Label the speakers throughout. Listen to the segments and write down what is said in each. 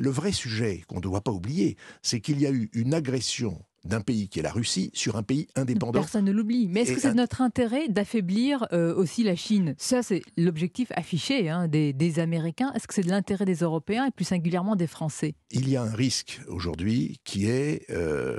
Speaker 1: Le vrai sujet qu'on ne doit pas oublier, c'est qu'il y a eu une agression d'un pays qui est la Russie sur un pays indépendant. Personne
Speaker 2: ne l'oublie. Mais est-ce que c'est de notre intérêt d'affaiblir euh, aussi la Chine Ça, c'est l'objectif affiché hein, des, Américains. Est-ce que c'est de l'intérêt des Européens et plus singulièrement des Français
Speaker 1: Il y a un risque aujourd'hui qui est... Euh,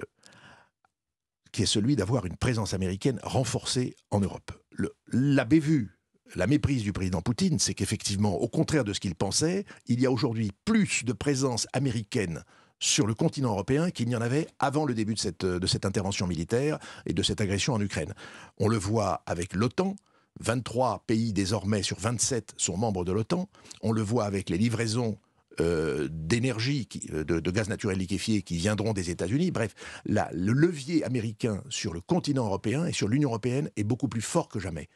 Speaker 1: qui est celui d'avoir une présence américaine renforcée en Europe. Le, la bévue la méprise du président Poutine, c'est qu'effectivement, au contraire de ce qu'il pensait, il y a aujourd'hui plus de présence américaine sur le continent européen qu'il n'y en avait avant le début de cette, euh, intervention militaire et de cette agression en Ukraine. On le voit avec l'OTAN. 23 pays désormais sur 27 sont membres de l'OTAN. On le voit avec les livraisons euh, d'énergie, euh, de, gaz naturel liquéfié qui viendront des États-Unis. Bref, le levier américain sur le continent européen et sur l'Union européenne est beaucoup plus fort que jamais.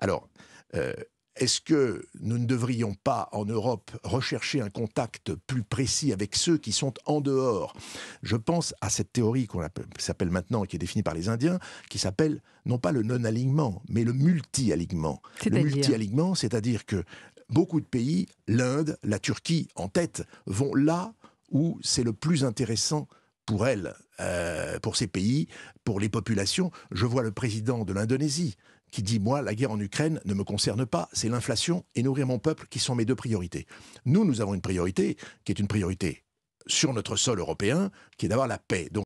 Speaker 1: Alors, euh, est-ce que nous ne devrions pas, en Europe, rechercher un contact plus précis avec ceux qui sont en dehors Je pense à cette théorie qu'on s'appelle maintenant, et qui est définie par les Indiens, qui s'appelle non pas le non-alignement, mais le multi-alignement. Le multi-alignement, c'est-à-dire que beaucoup de pays, l'Inde, la Turquie en tête, vont là où c'est le plus intéressant pour elles, euh, pour ces pays, pour les populations. Je vois le président de l'Indonésie qui dit Moi, la guerre en Ukraine ne me concerne pas, c'est l'inflation et nourrir mon peuple qui sont mes deux priorités. Nous, nous avons une priorité qui est une priorité sur notre sol européen, qui est d'avoir la paix.